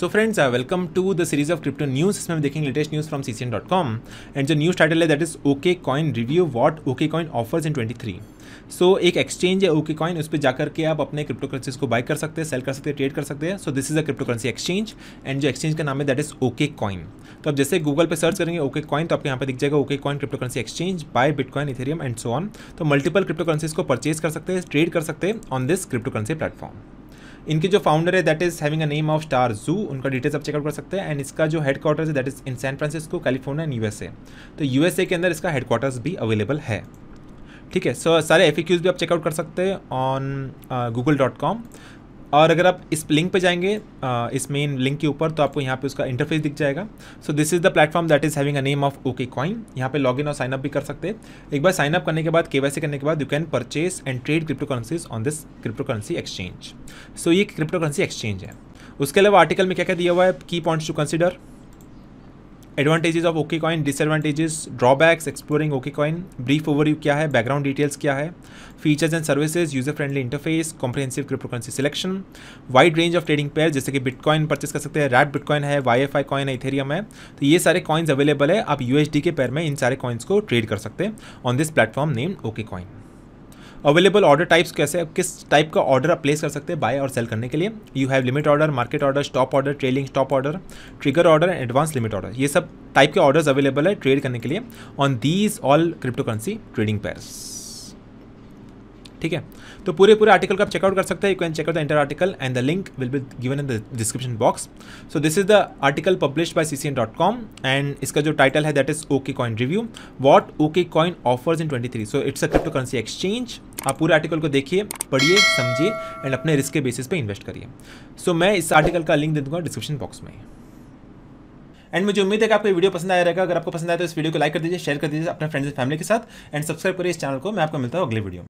so friends welcome to the series of crypto news इसमें हम देखेंगे latest news from C C N dot com and जो news title है that is okay coin review what okay coin offers in twenty three so एक exchange है okay coin उस पर जाकर के आप अपने क्रिप्टो करेंसीज को बाय कर सकते हैं सेल कर सकते हैं ट्रेड कर सकते हैं so this is a crypto currency exchange and जो एक्सचेंज का नाम है दैट इज ओके कॉइन तो आप जैसे गूगल पर सर्च करेंगे ओके कॉइन तो आपके यहाँ पर दिख जाएगा okay coin crypto currency exchange buy bitcoin ethereum and so on तो मल्टीपल क्रिप्टो करेंसीज को परचेज कर सकते हैं ट्रेड कर सकते हैं on this crypto currency platform इनके जो फाउंडर है that is having a name of Star Xu उनका डिटेल्स आप चेकआउट कर सकते हैं एंड इसका जो हेड क्वार्टर है that is in San Francisco California and USA तो यूएसए के अंदर इसका हेड क्वार्टर्स भी अवेलेबल है ठीक है सो सारे एफ भी आप चेकआउट कर सकते हैं ऑन गूगल डॉट कॉम और अगर आप इस लिंक पे जाएंगे इस मेन लिंक के ऊपर तो आपको यहाँ पे उसका इंटरफेस दिख जाएगा so this is the platform that is having a name of okay coin यहाँ पे लॉगिन और साइन अप भी कर सकते हैं एक बार साइन अप करने के बाद के करने के बाद you can purchase and trade crypto currencies on this crypto currency exchange so ये क्रिप्टो करेंसी एक्सचेंज है उसके अलावा आर्टिकल में क्या क्या दिया हुआ है की points to consider advantages of okay coin disadvantages drawbacks exploring okay coin brief overview क्या है बैकग्राउंड डिटेल्स क्या है features and services user friendly interface comprehensive cryptocurrency selection wide range of trading pair जैसे कि बिटकॉइन परचेस कर सकते हैं रैट बिटकॉइन है वाई एफ आई कॉइन है इथेरियम है तो ये सारे कॉइन्स अवेलेबल है आप यू के पेयर में इन सारे कॉइन्स को ट्रेड कर सकते हैं on this platform name okay coin available order types कैसे किस टाइप का ऑर्डर आप प्लेस कर सकते हैं बाय और सेल करने के लिए you have limit order market order stop order trailing stop order trigger order and advance limit order ये सब टाइप के ऑर्डर्स अवेलेबल है ट्रेड करने के लिए on these all crypto currency trading pairs ठीक है तो पूरे पूरे आर्टिकल को आप चेकआउट कर सकते हैं you can checkout the inter article and the link will be given in the description box so this is the article publish by C dot com and इसका जो टाइटल है that is okay coin review what okay coin offers in twenty three so it's a crypto currency exchange आप पूरे article को देखिए पढ़िए समझिए and अपने रिस्क के बेसिस पे इन्वेस्ट करिए सो so, मैं इस आर्टिकल का लिंक दे दूंगा डिस्क्रिप्शन बॉक्स में एंड मुझे उम्मीद है कि आपको वीडियो पसंद आया रहेगा अगर आपको पसंद आया तो इस वीडियो को लाइक कर दीजिए शेयर कर दीजिए अपने फ्रेंड्स एंड फैमिली के साथ एंड सब्सक्राइब करिए इस चैनल को मैं आपको मिलता हूँ अगले वीडियो